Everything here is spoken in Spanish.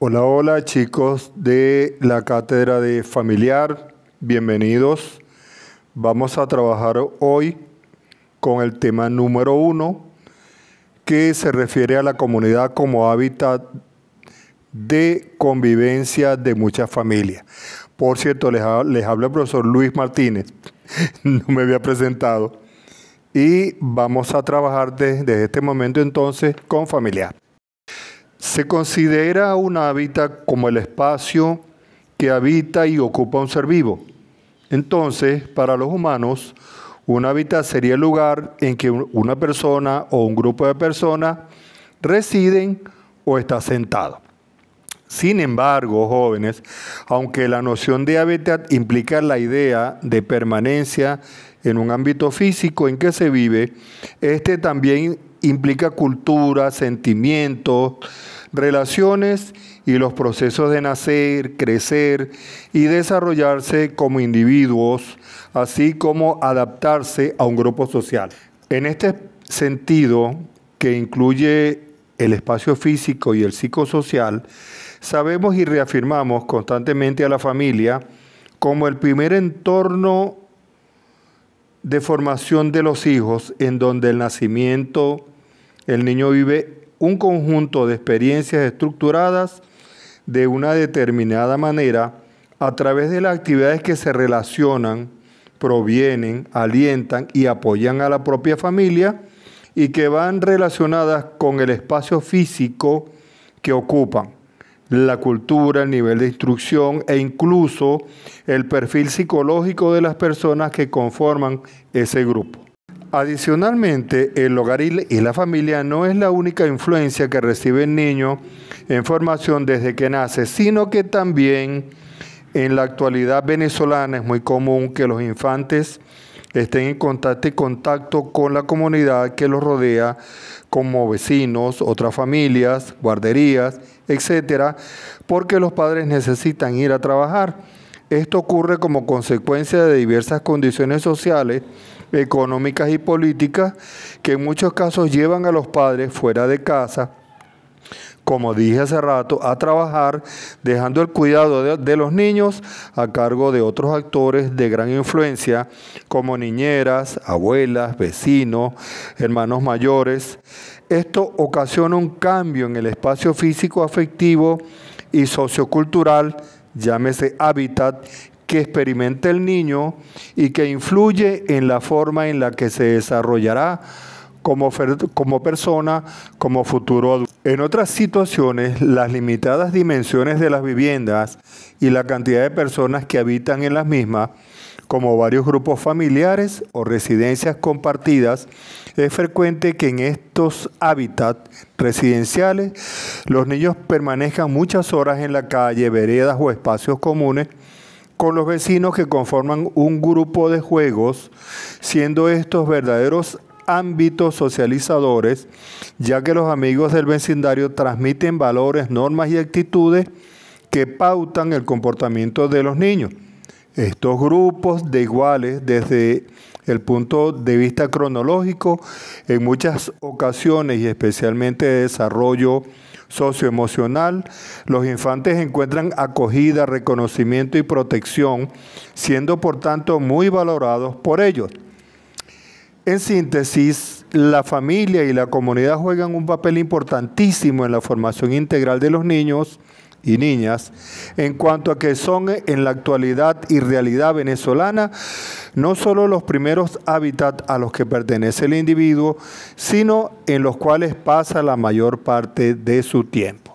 Hola, hola chicos de la Cátedra de Familiar, bienvenidos. Vamos a trabajar hoy con el tema número uno, que se refiere a la comunidad como hábitat de convivencia de muchas familias. Por cierto, les, habla el profesor Luis Martínez, no me había presentado, y vamos a trabajar desde, desde este momento entonces con familiar. Se considera un hábitat como el espacio que habita y ocupa un ser vivo. Entonces, para los humanos, un hábitat sería el lugar en que una persona o un grupo de personas residen o está sentado. Sin embargo, jóvenes, aunque la noción de hábitat implica la idea de permanencia en un ámbito físico en que se vive, este también implica cultura, sentimientos, relaciones y los procesos de nacer, crecer y desarrollarse como individuos, así como adaptarse a un grupo social. En este sentido, que incluye el espacio físico y el psicosocial, sabemos y reafirmamos constantemente a la familia como el primer entorno de formación de los hijos, en donde el nacimiento, el niño vive un conjunto de experiencias estructuradas de una determinada manera a través de las actividades que se relacionan, provienen, alientan y apoyan a la propia familia y que van relacionadas con el espacio físico que ocupan, la cultura, el nivel de instrucción e incluso el perfil psicológico de las personas que conforman ese grupo. Adicionalmente, el hogar y la familia no es la única influencia que recibe el niño en formación desde que nace, sino que también en la actualidad venezolana es muy común que los infantes estén en contacto y contacto con la comunidad que los rodea, como vecinos, otras familias, guarderías, etcétera, porque los padres necesitan ir a trabajar esto ocurre como consecuencia de diversas condiciones sociales, económicas y políticas que en muchos casos llevan a los padres fuera de casa, como dije hace rato, a trabajar dejando el cuidado de, los niños a cargo de otros actores de gran influencia, como niñeras, abuelas, vecinos, hermanos mayores. Esto ocasiona un cambio en el espacio físico, afectivo y sociocultural llámese hábitat, que experimenta el niño y que influye en la forma en la que se desarrollará como, como persona, como futuro adulto. En otras situaciones, las limitadas dimensiones de las viviendas y la cantidad de personas que habitan en las mismas como varios grupos familiares o residencias compartidas, es frecuente que en estos hábitats residenciales los niños permanezcan muchas horas en la calle, veredas o espacios comunes con los vecinos que conforman un grupo de juegos, siendo estos verdaderos ámbitos socializadores, ya que los amigos del vecindario transmiten valores, normas y actitudes que pautan el comportamiento de los niños estos grupos de iguales desde el punto de vista cronológico, en muchas ocasiones y especialmente de desarrollo socioemocional, los infantes encuentran acogida, reconocimiento y protección, siendo por tanto muy valorados por ellos. En síntesis, la familia y la comunidad juegan un papel importantísimo en la formación integral de los niños y niñas, en cuanto a que son en la actualidad y realidad venezolana no solo los primeros hábitats a los que pertenece el individuo, sino en los cuales pasa la mayor parte de su tiempo.